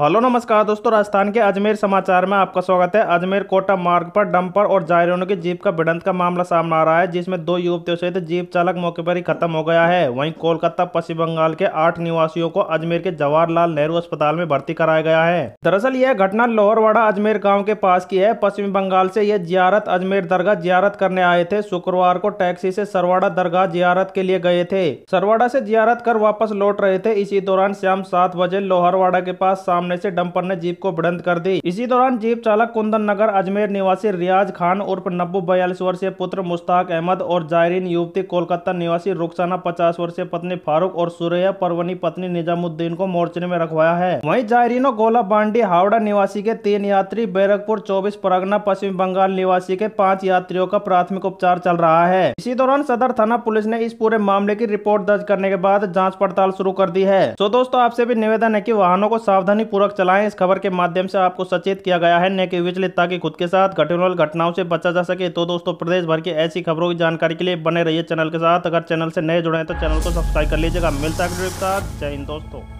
hello नमस्कार दोस्तों राजस्थान के अजमेर समाचार में आपका स्वागत है अजमेर कोटा मार्ग पर डंपर और जायरनों की जीप का भिड़ंत का मामला सामने आ रहा है जिसमें दो युवतियों सहित जीप चालक मौके पर ही खत्म हो गया है वहीं कोलकाता पश्चिम बंगाल के आठ निवासियों को अजमेर के जवाहरलाल नेहरू अस्पताल में भर्ती कराया गया है दरअसल यह घटना लोहरवाड़ा अजमेर गाँव के पास की है पश्चिम बंगाल से यह जियारत अजमेर दरगाह जियारत करने आए थे शुक्रवार को टैक्सी से सरवाड़ा दरगाह जियारत के लिए गए थे सरवाड़ा से जियारत कर वापस लौट रहे थे इसी दौरान शाम सात बजे लोहरवाड़ा के पास सामने सामने से डंपर ने जीप को भिड़ंत कर दी इसी दौरान जीप चालक कुंदन नगर अजमेर निवासी रियाज खान उर्फ नब्बू बयालीस वर्षीय पुत्र मुश्ताक अहमद और जायरीन युवती कोलकाता निवासी रुखसाना पचास वर्षीय पत्नी फारूक और सुरैया परवनी पत्नी निजामुद्दीन को मोर्चे में रखवाया है वही जायरीनो गोला बांडी हावड़ा निवासी के तीन यात्री बैरकपुर चौबीस परगना पश्चिम बंगाल निवासी के पांच यात्रियों का प्राथमिक उपचार चल रहा है इसी दौरान सदर थाना पुलिस ने इस पूरे मामले की रिपोर्ट दर्ज करने के बाद जाँच पड़ताल शुरू कर दी है तो दोस्तों आपसे भी निवेदन है की वाहनों को सावधानी विवेकपूर्वक चलाएं इस खबर के माध्यम से आपको सचेत किया गया है न कि विचलित ताकि खुद के साथ घटनोल घटनाओं से बचा जा सके तो दोस्तों प्रदेश भर की ऐसी खबरों की जानकारी के लिए बने रहिए चैनल के साथ अगर चैनल से नए जुड़े हैं तो चैनल को सब्सक्राइब कर लीजिएगा मिलता है जय हिंद दोस्तों